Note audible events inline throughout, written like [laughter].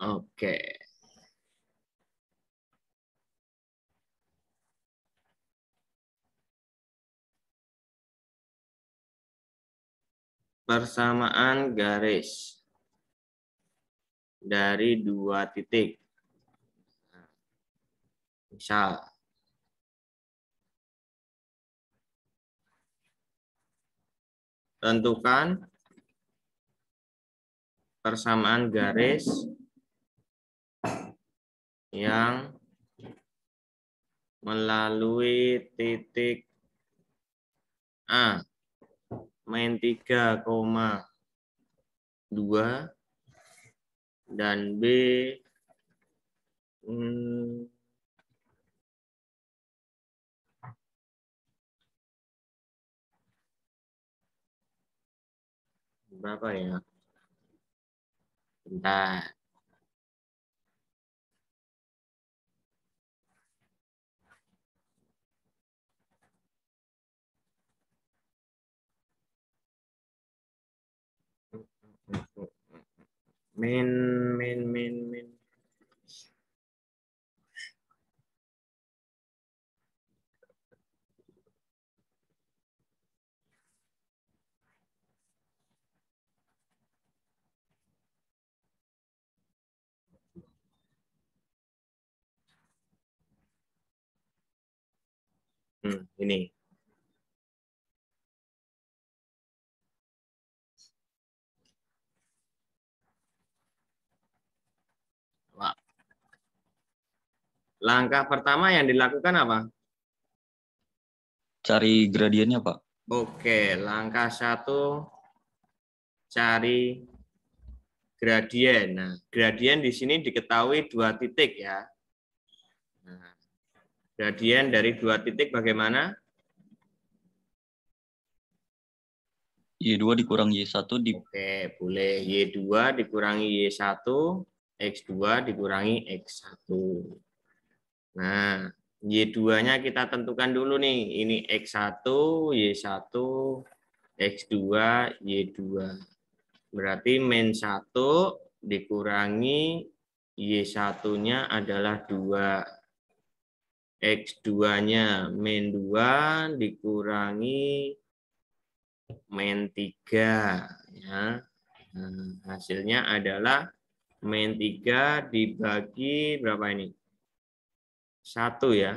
Oke. Persamaan garis dari dua titik. Misal, tentukan persamaan garis yang melalui titik A main 3,2 dan B hmm, berapa ya? chúng ta min min min men Hmm, ini. Langkah pertama yang dilakukan apa? Cari gradiennya, Pak. Oke, langkah satu cari gradien. Nah, gradien di sini diketahui dua titik ya. Gradien dari dua titik bagaimana? Y2 dikurang Y1 di... Oke, boleh. Y2 dikurangi Y1, X2 dikurangi X1. Nah, Y2-nya kita tentukan dulu nih. Ini X1, Y1, X2, Y2. Berarti min 1 dikurangi Y1-nya adalah 2. X2-nya min 2 dikurangi min 3. Ya. Nah, hasilnya adalah min 3 dibagi berapa ini? 1 ya.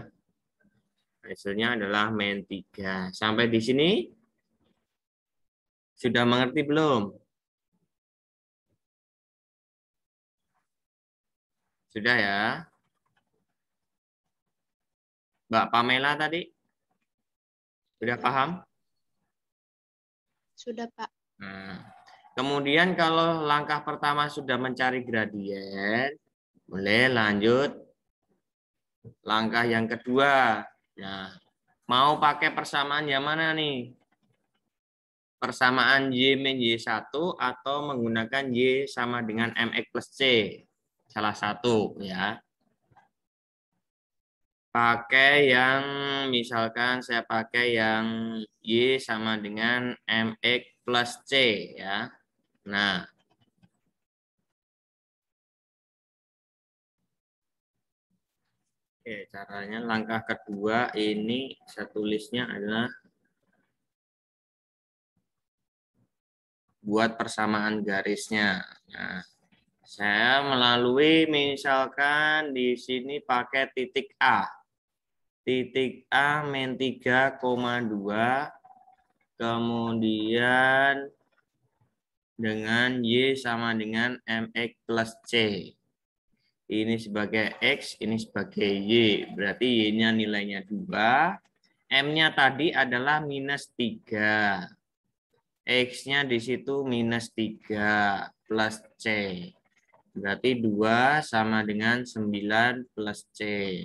Hasilnya adalah min 3. Sampai di sini sudah mengerti belum? Sudah ya? Mbak Pamela tadi? Sudah paham? Sudah, Pak. Nah, kemudian kalau langkah pertama sudah mencari gradien, boleh lanjut langkah yang kedua. Nah, mau pakai persamaan yang mana nih? Persamaan Y min Y1 atau menggunakan Y sama dengan MX plus C? Salah satu ya pakai yang misalkan saya pakai yang Y sama dengan MX plus C ya. Nah. Oke, caranya langkah kedua ini saya tulisnya adalah buat persamaan garisnya. Nah, saya melalui misalkan di sini pakai titik A titik A min 3,2 kemudian dengan Y sama dengan MX plus C. Ini sebagai X, ini sebagai Y. Berarti Y-nya nilainya 2. M-nya tadi adalah minus 3. X-nya di situ minus 3 plus C. Berarti 2 sama dengan 9 plus C.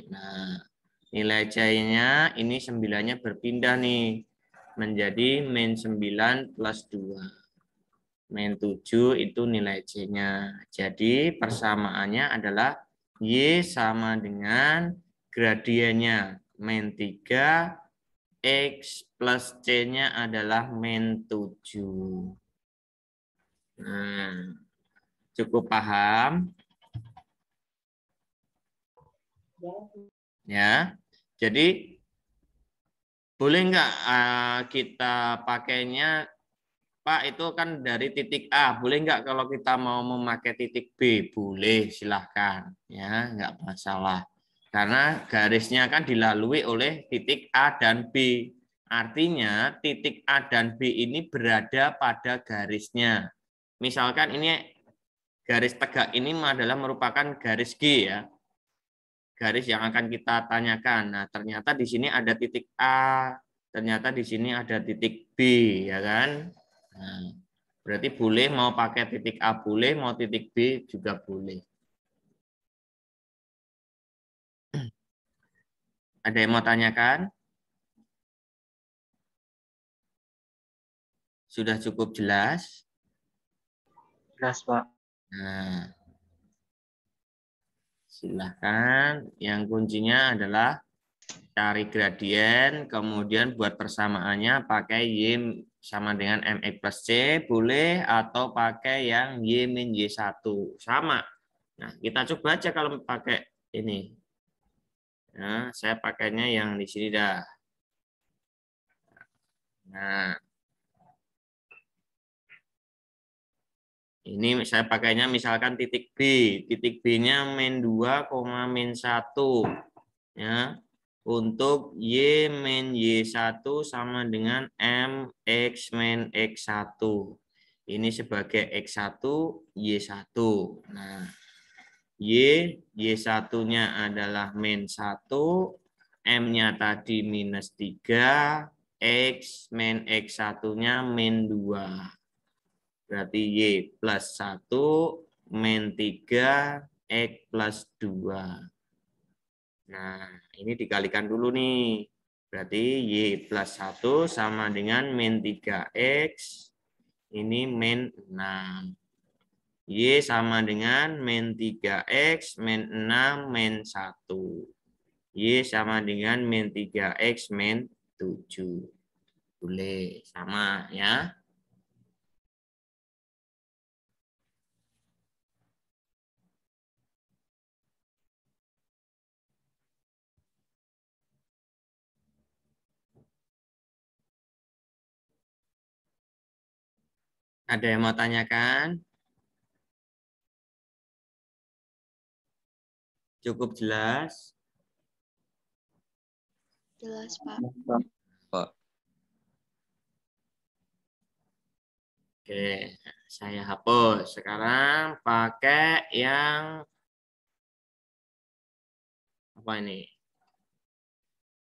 Nah, Nilai C-nya ini 9-nya berpindah nih menjadi main 9 plus 2. Main 7 itu nilai C-nya. Jadi persamaannya adalah Y sama dengan gradiennya. main 3, X plus C-nya adalah main 7. Nah, cukup paham? Ya ya. Jadi boleh nggak uh, kita pakainya Pak itu kan dari titik A, boleh nggak kalau kita mau memakai titik B? Boleh, silahkan, ya nggak masalah. Karena garisnya kan dilalui oleh titik A dan B. Artinya titik A dan B ini berada pada garisnya. Misalkan ini garis tegak ini adalah merupakan garis G ya garis yang akan kita tanyakan. Nah, ternyata di sini ada titik A, ternyata di sini ada titik B, ya kan? Nah, berarti boleh mau pakai titik A boleh, mau titik B juga boleh. Ada yang mau tanyakan? Sudah cukup jelas? Jelas, Pak. Nah, Silahkan. Yang kuncinya adalah cari gradien, kemudian buat persamaannya pakai Y sama dengan MX plus C, boleh, atau pakai yang Y min Y1. Sama. Nah, kita coba aja kalau pakai ini. Nah, saya pakainya yang di sini dah. Nah, Ini saya pakainya misalkan titik B. Titik B-nya min 2, min 1. Ya. Untuk Y min Y1 sama dengan MX min X1. Ini sebagai X1, Y1. Nah, Y, Y1-nya adalah min 1, M-nya tadi minus 3, X min X1-nya min 2. Berarti Y plus 1 min 3 X plus 2. Nah, ini dikalikan dulu nih. Berarti Y plus 1 sama dengan min 3X. Ini min 6. Y sama dengan min 3X, min 6, min 1. Y sama dengan min 3X, min 7. Boleh, sama ya. Ada yang mau tanyakan? Cukup jelas? Jelas, Pak. Pak. Oke, saya hapus. Sekarang pakai yang apa ini?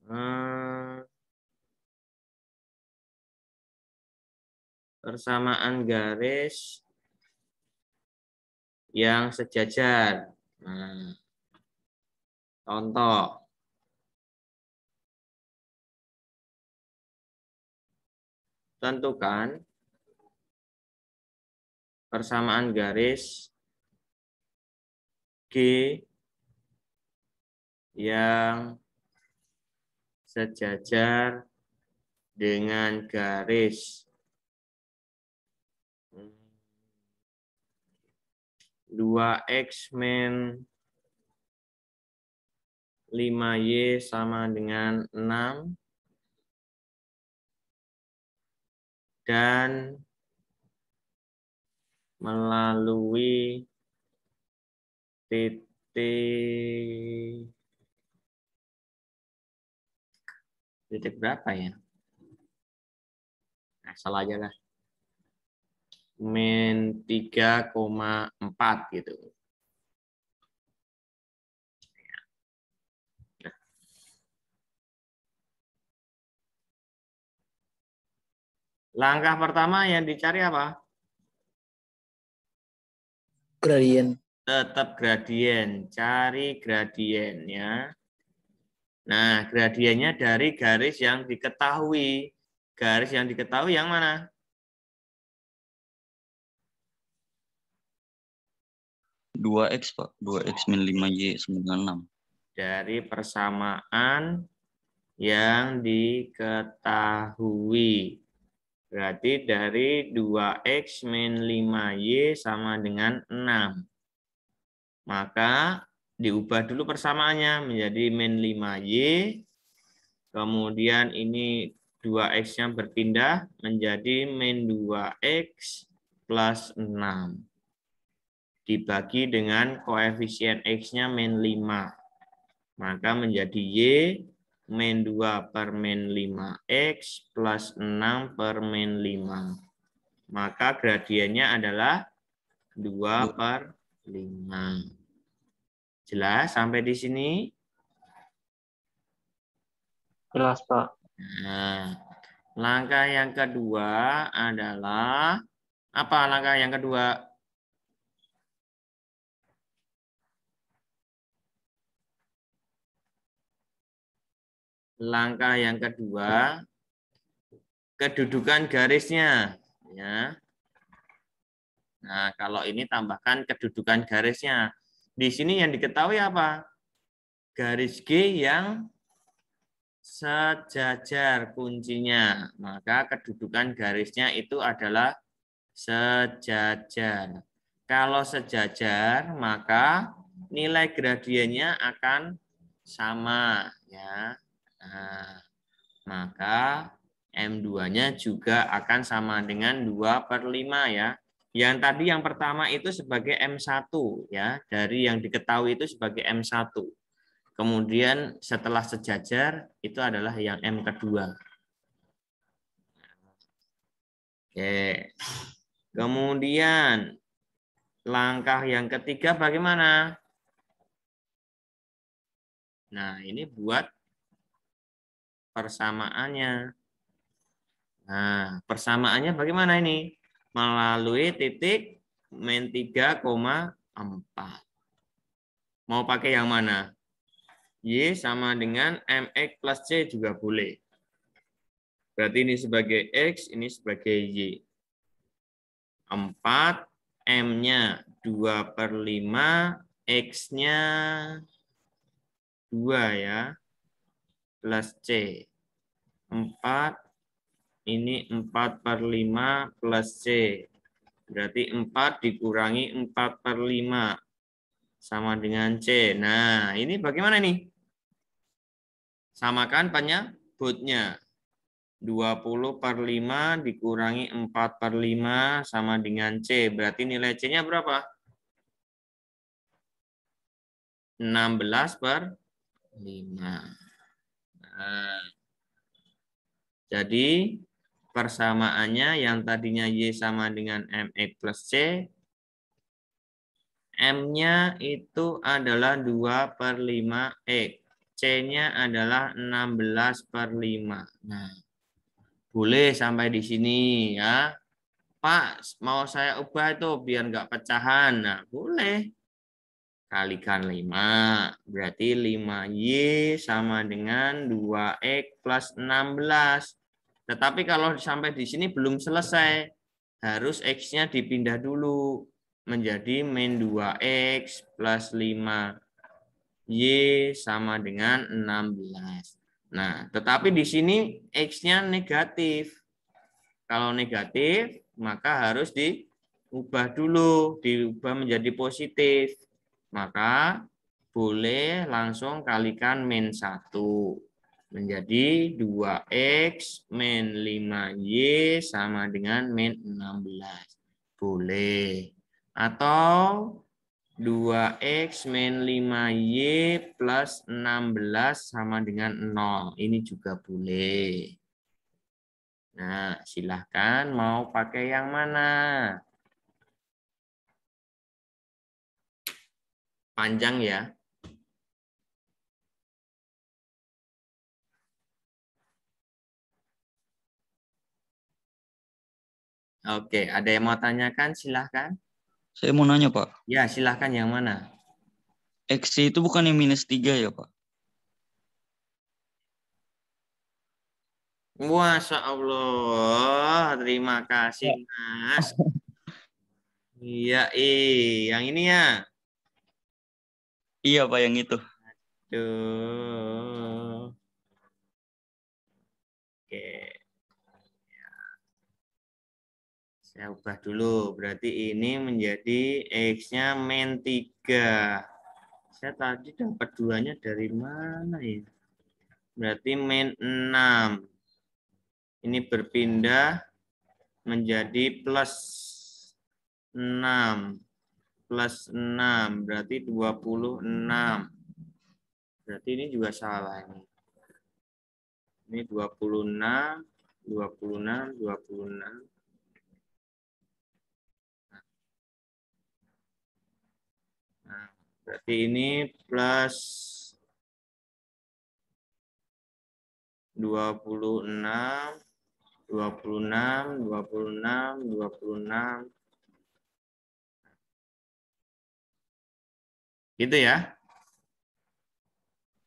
Hmm. persamaan garis yang sejajar. Nah, contoh. Tentukan persamaan garis G yang sejajar dengan garis 2X men 5Y sama dengan 6. Dan melalui titik titik berapa ya? Nah, salah aja lah min 3,4 gitu. Langkah pertama yang dicari apa? Gradien. Tetap gradien. Cari gradiennya. Nah, gradiennya dari garis yang diketahui. Garis yang diketahui yang mana? 2X, Pak. 2X min 5Y 96. Dari persamaan yang diketahui. Berarti dari 2X min 5Y sama dengan 6. Maka diubah dulu persamaannya menjadi min 5Y. Kemudian ini 2X-nya berpindah menjadi min 2X plus 6 dibagi dengan koefisien X-nya min 5. Maka menjadi Y min 2 per min 5X plus 6 per min 5. Maka gradiennya adalah 2 per 5. Jelas sampai di sini? Jelas, Pak. Nah, langkah yang kedua adalah apa langkah yang kedua? langkah yang kedua kedudukan garisnya ya nah kalau ini tambahkan kedudukan garisnya di sini yang diketahui apa garis G yang sejajar kuncinya maka kedudukan garisnya itu adalah sejajar kalau sejajar maka nilai gradiennya akan sama ya Nah, maka M2-nya juga akan sama dengan 2 per 5 ya. Yang tadi yang pertama itu sebagai M1 ya, dari yang diketahui itu sebagai M1. Kemudian setelah sejajar itu adalah yang M kedua. Nah, oke. Kemudian langkah yang ketiga bagaimana? Nah, ini buat persamaannya. Nah, persamaannya bagaimana ini? Melalui titik min 3,4. Mau pakai yang mana? Y sama dengan MX plus C juga boleh. Berarti ini sebagai X, ini sebagai Y. 4, M-nya 2 per 5, X-nya 2 ya plus C. 4, ini 4 per 5 plus C. Berarti 4 dikurangi 4 per 5. Sama dengan C. Nah, ini bagaimana nih? Samakan penyebutnya. 20 per 5 dikurangi 4 per 5 sama dengan C. Berarti nilai C-nya berapa? 16 per 5. Nah. Jadi persamaannya yang tadinya Y sama dengan MX plus C, M-nya itu adalah 2 per 5 X. C-nya adalah 16 per 5. Nah, boleh sampai di sini ya. Pak, mau saya ubah itu biar nggak pecahan. Nah, boleh kalikan 5. Berarti 5Y sama dengan 2X plus 16. Tetapi kalau sampai di sini belum selesai. Harus X-nya dipindah dulu menjadi min 2X plus 5Y sama dengan 16. Nah, tetapi di sini X-nya negatif. Kalau negatif, maka harus diubah dulu. Diubah menjadi positif maka boleh langsung kalikan min 1 menjadi 2x min 5y sama dengan min 16. Boleh. Atau 2x min 5y plus 16 sama dengan 0. Ini juga boleh. Nah, silahkan mau pakai yang mana? panjang ya. Oke, ada yang mau tanyakan? Silahkan. Saya mau nanya, Pak. Ya, silahkan yang mana? X itu bukan yang minus 3 ya, Pak? Masya Allah, terima kasih, Mas. [laughs] Iya, eh, yang ini ya. Iya Pak yang itu. Aduh. Oke. Saya ubah dulu. Berarti ini menjadi X-nya min 3. Saya tadi dapat duanya dari mana ya? Berarti min 6. Ini berpindah menjadi plus 6 plus 6, berarti 26. Berarti ini juga salah. Ini, ini 26, 26, 26. Nah, berarti ini plus 26, 26, 26, 26, Gitu ya?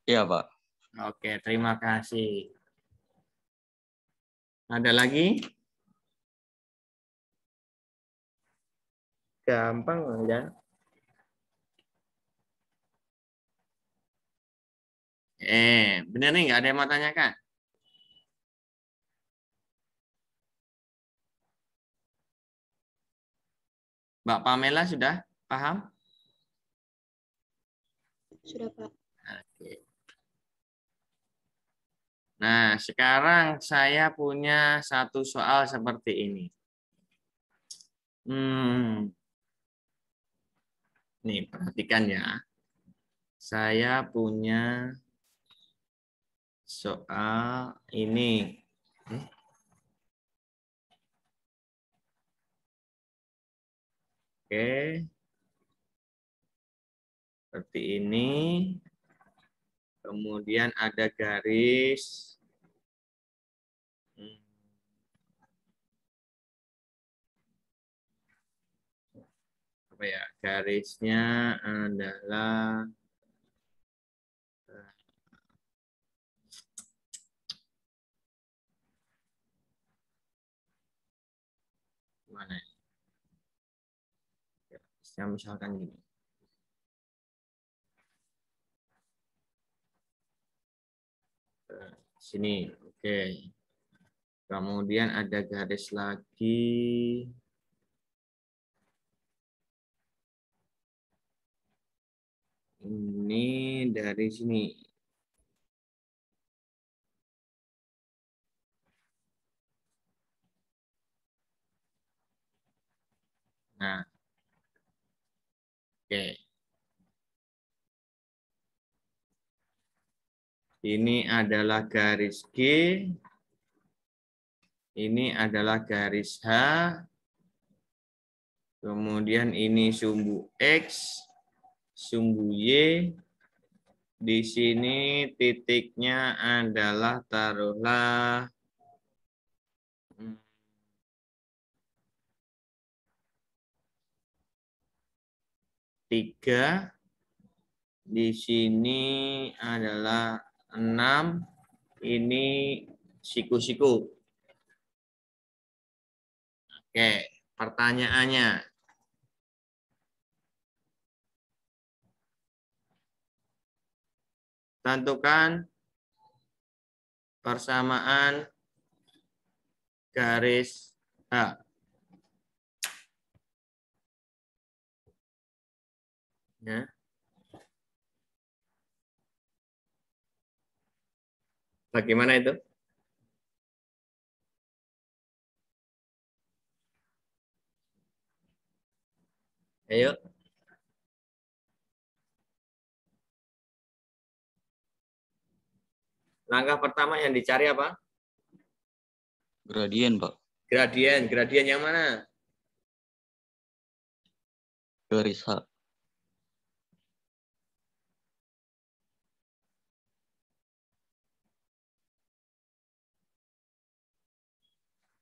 Iya, Pak. Oke, terima kasih. Ada lagi? Gampang ya. Eh, benar nih nggak ada yang mau tanya tanyakan? Mbak Pamela sudah paham? Sudah, Pak. Oke. Nah, sekarang saya punya satu soal seperti ini. Hmm. Nih, perhatikan ya. Saya punya soal ini. Oke. Okay seperti ini. Kemudian ada garis. Hmm. Apa ya? Garisnya adalah eh, mana ya? misalkan gini. Sini, oke. Okay. Kemudian ada garis lagi. Ini dari sini. Nah. Oke. Okay. Ini adalah garis G. Ini adalah garis H. Kemudian ini sumbu X, sumbu Y. Di sini titiknya adalah taruhlah hmm, tiga di sini adalah 6 ini siku-siku. Oke, pertanyaannya. Tentukan persamaan garis H. Ya. Bagaimana itu? Ayo. Langkah pertama yang dicari apa? Gradien, Pak. Gradien. Gradien yang mana? Garis H.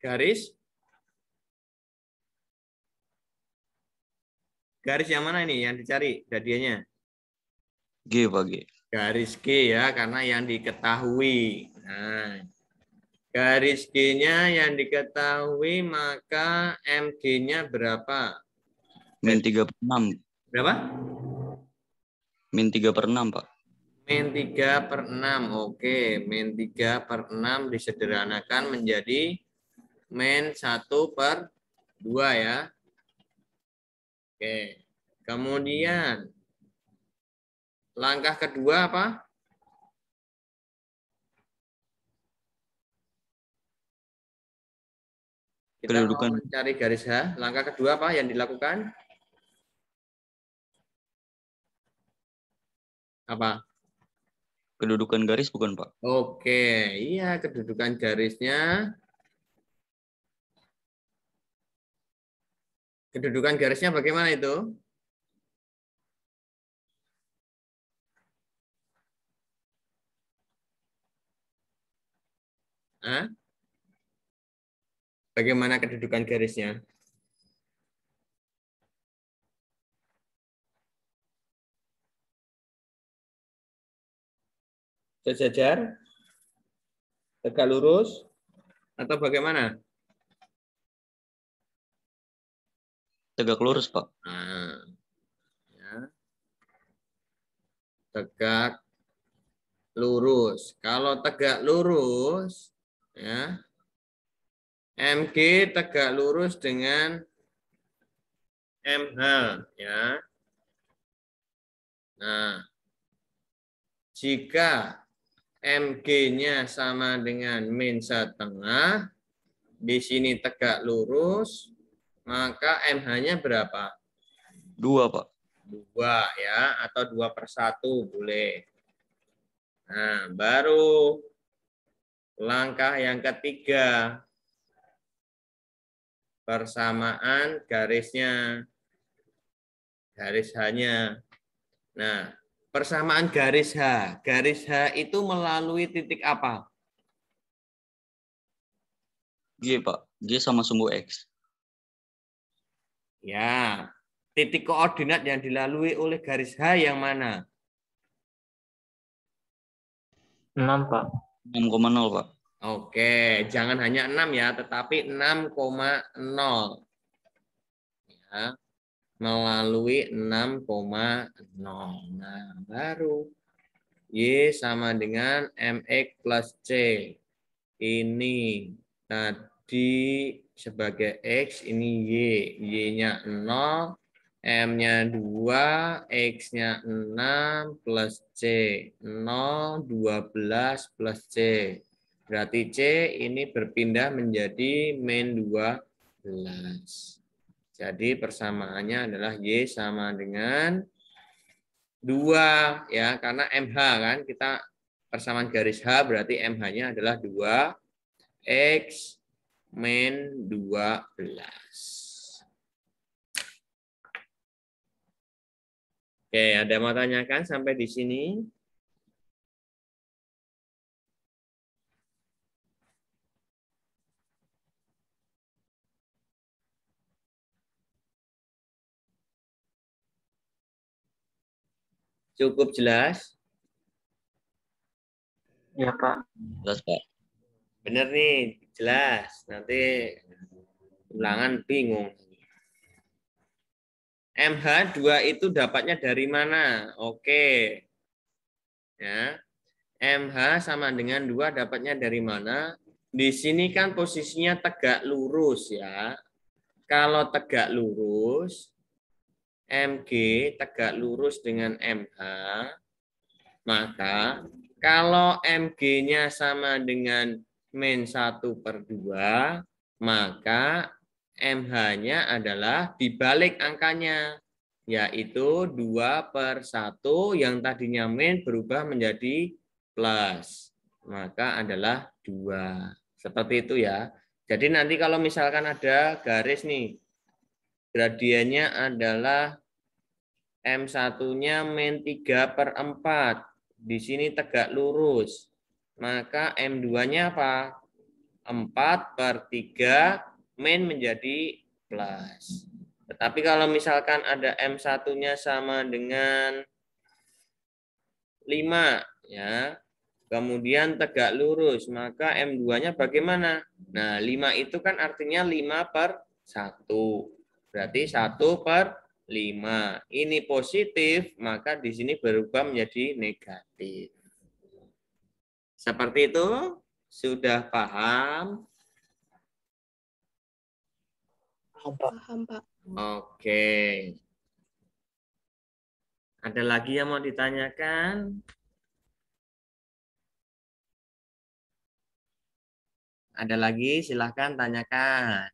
garis garis yang mana ini yang dicari dadiannya G bagi garis G ya karena yang diketahui nah garis G-nya yang diketahui maka MG-nya berapa min 3 per 6 berapa min 3 per 6 Pak min 3 per 6 oke min 3 per 6 disederhanakan menjadi min 1 per 2 ya. Oke. Kemudian langkah kedua apa? Kita Kedudukan. mau mencari garis H. Langkah kedua apa yang dilakukan? Apa? Kedudukan garis bukan Pak? Oke, iya kedudukan garisnya Kedudukan garisnya bagaimana itu? Hah? Bagaimana kedudukan garisnya? sejajar, tegak lurus, atau bagaimana? Tegak lurus, Pak. Nah, ya. Tegak lurus. Kalau tegak lurus, ya, MG tegak lurus dengan MH, ya. Nah, jika MG-nya sama dengan min setengah, di sini tegak lurus, maka MH-nya berapa? Dua, Pak. Dua ya, atau dua per satu boleh. Nah, baru langkah yang ketiga. Persamaan garisnya. Garis H-nya. Nah, persamaan garis H. Garis H itu melalui titik apa? G, Pak. G sama sumbu X. Ya, titik koordinat yang dilalui oleh garis H yang mana? 6, Pak. 6,0, Pak. Oke, jangan hanya 6 ya, tetapi 6,0. Ya, melalui 6,0. Nah, baru Y sama dengan MX plus C. Ini tadi di sebagai X, ini Y. Y-nya 0, M-nya 2, X-nya 6, plus C. 0, 12, plus C. Berarti C ini berpindah menjadi min 12. Jadi persamaannya adalah Y sama dengan dua ya karena MH kan kita persamaan garis H berarti MH-nya adalah dua X men 12. Oke, ada yang mau tanyakan sampai di sini? Cukup jelas? Ya, Pak. Jelas, Pak. Benar nih, jelas nanti ulangan bingung MH2 itu dapatnya dari mana? Oke. Ya. MH sama dengan dua dapatnya dari mana? Di sini kan posisinya tegak lurus ya. Kalau tegak lurus, MG tegak lurus dengan MH, maka kalau MG-nya sama dengan min 1 per 2, maka MH-nya adalah dibalik angkanya, yaitu 2 per 1 yang tadinya min berubah menjadi plus. Maka adalah 2. Seperti itu ya. Jadi nanti kalau misalkan ada garis nih, gradiennya adalah M1-nya min 3 per 4. Di sini tegak lurus. Maka M2-nya apa? 4 per 3 main menjadi plus. Tetapi kalau misalkan ada M1-nya sama dengan 5 ya. Kemudian tegak lurus, maka M2-nya bagaimana? Nah, 5 itu kan artinya 5 per 1. Berarti 1 per 5. Ini positif, maka di sini berubah menjadi negatif. Seperti itu, sudah paham? Paham, Pak. Oke. Ada lagi yang mau ditanyakan? Ada lagi? Silahkan tanyakan.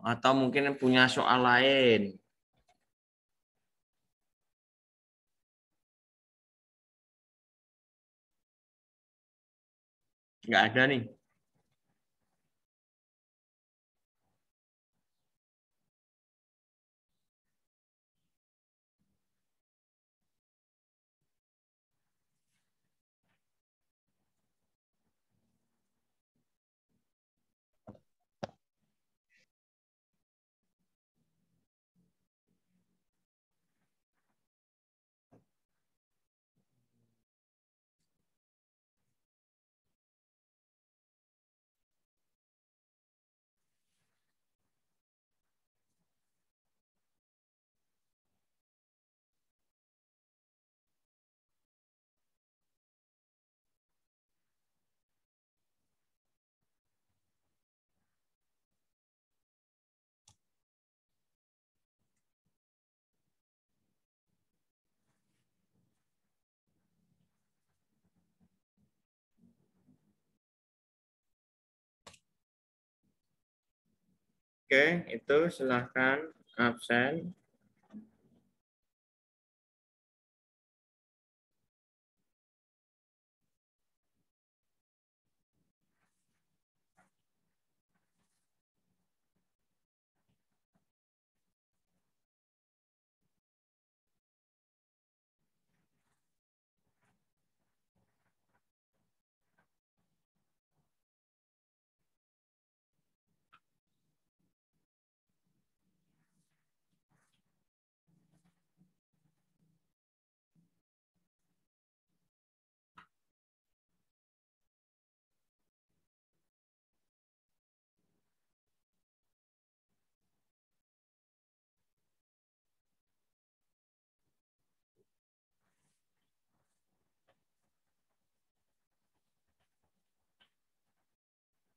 Atau mungkin punya soal lain. nggak ada nih Oke, itu silahkan absen.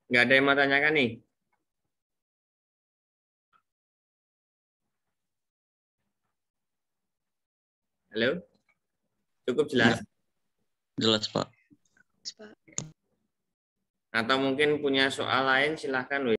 Nggak ada yang mau tanyakan nih? Halo? Cukup jelas? Ya, jelas, Pak. Atau mungkin punya soal lain, silahkan.